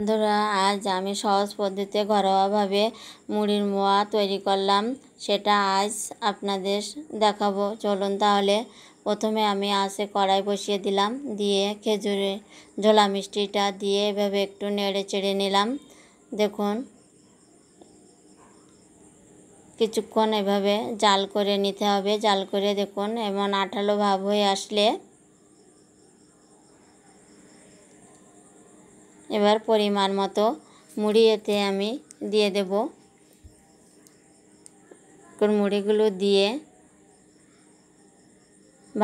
বন্ধুরা আজ আমি সহজ পদ্ধতিতে ঘরোয়াভাবে মুড়ির মোয়া তৈরি করলাম সেটা আজ আপনাদের দেখাবো চলুন তাহলে প্রথমে আমি আসে কড়াই বসিয়ে দিলাম দিয়ে খেজুরের ঝোলা মিষ্টিটা দিয়ে এভাবে একটু নেড়ে চেড়ে নিলাম দেখুন কিছুক্ষণ এভাবে জাল করে নিতে হবে জাল করে দেখুন এমন আঠালো ভাব হয়ে আসলে এবার পরিমাণ মতো মুড়ি এতে আমি দিয়ে দেব মুড়িগুলো দিয়ে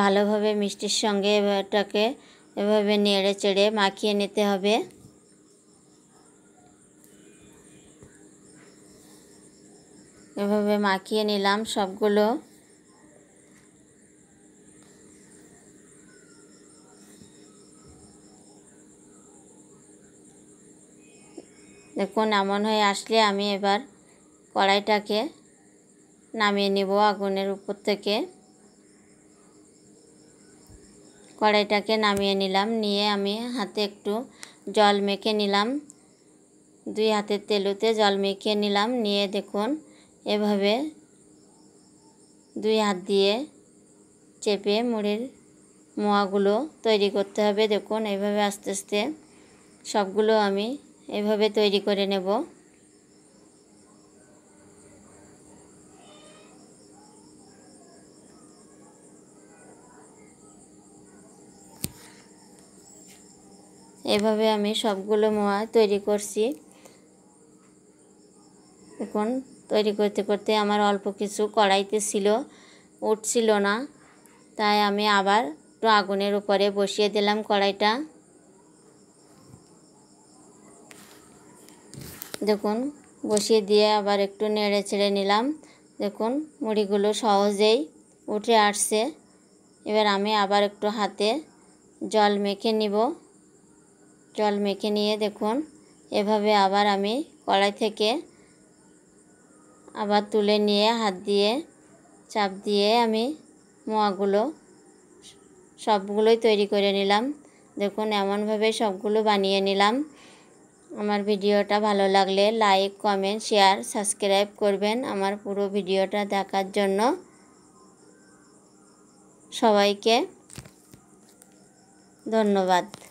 ভালোভাবে মিষ্টির সঙ্গে এবারটাকে এভাবে নেড়ে চেড়ে মাখিয়ে নিতে হবে এভাবে মাখিয়ে নিলাম সবগুলো দেখুন এমন হয়ে আসলে আমি এবার কড়াইটাকে নামিয়ে নেব আগুনের উপর থেকে কড়াইটাকে নামিয়ে নিলাম নিয়ে আমি হাতে একটু জল মেখে নিলাম দুই হাতের তেলুতে জল মেখে নিলাম নিয়ে দেখুন এভাবে দুই হাত দিয়ে চেপে মুড়ির মোয়াগুলো তৈরি করতে হবে দেখুন এইভাবে আস্তে আস্তে সবগুলো আমি এভাবে তৈরি করে নেব এভাবে আমি সবগুলো মোয়া তৈরি করছি এখন তৈরি করতে করতে আমার অল্প কিছু কড়াইতে ছিল উঠছিল না তাই আমি আবার একটু আগুনের উপরে বসিয়ে দিলাম কড়াইটা দেখুন বসিয়ে দিয়ে আবার একটু নেড়ে ছেড়ে নিলাম দেখুন মুড়িগুলো সহজেই উঠে আসছে এবার আমি আবার একটু হাতে জল মেখে নিব জল মেখে নিয়ে দেখুন এভাবে আবার আমি কড়াই থেকে আবার তুলে নিয়ে হাত দিয়ে চাপ দিয়ে আমি মোয়াগুলো সবগুলোই তৈরি করে নিলাম দেখুন এমনভাবে সবগুলো বানিয়ে নিলাম আমার ভিডিওটা ভালো লাগলে লাইক কমেন্ট শেয়ার সাবস্ক্রাইব করবেন আমার পুরো ভিডিওটা দেখার জন্য সবাইকে ধন্যবাদ